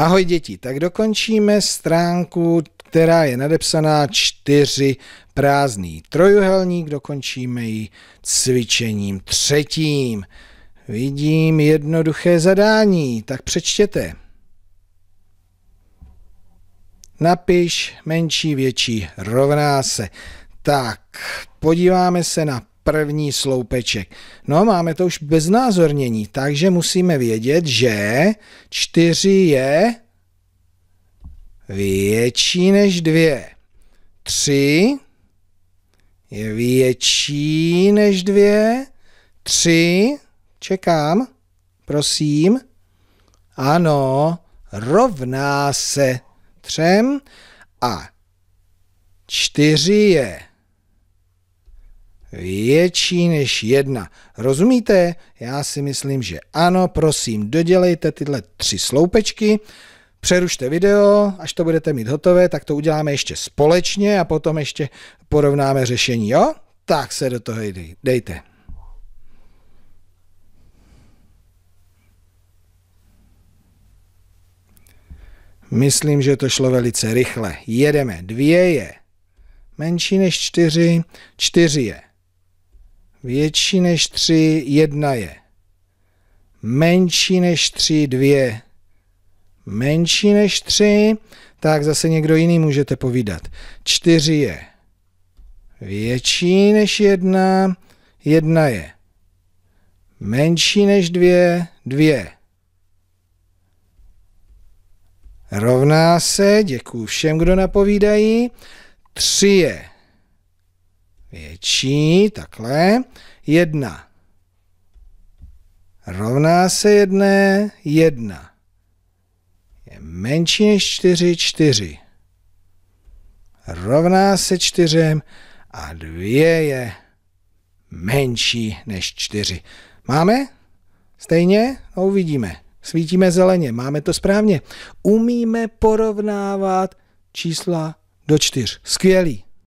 Ahoj děti, tak dokončíme stránku, která je nadepsaná čtyři prázdný trojuhelník, dokončíme ji cvičením třetím. Vidím jednoduché zadání, tak přečtěte. Napiš menší, větší, rovná se. Tak, podíváme se na první sloupeček. No a máme to už bez názornění, takže musíme vědět, že 4 je větší než 2. 3 je větší než 2. 3, čekám, prosím. Ano, rovná se 3 a 4 je větší než jedna. Rozumíte? Já si myslím, že ano. Prosím, dodělejte tyhle tři sloupečky. Přerušte video, až to budete mít hotové, tak to uděláme ještě společně a potom ještě porovnáme řešení, jo? Tak se do toho jde. dejte. Myslím, že to šlo velice rychle. Jedeme. Dvě je menší než čtyři, čtyři je Větší než 3, 1 je. Menší než 3, 2. Menší než 3, tak zase někdo jiný můžete povídat. 4 je větší než 1, 1 je. Menší než 2, 2. Rovná se, děkuji všem, kdo napovídají, 3 je větší, takhle, jedna rovná se jedné, jedna je menší než čtyři, čtyři rovná se čtyřem a dvě je menší než čtyři. Máme? Stejně? No uvidíme. Svítíme zeleně, máme to správně. Umíme porovnávat čísla do čtyř. Skvělý.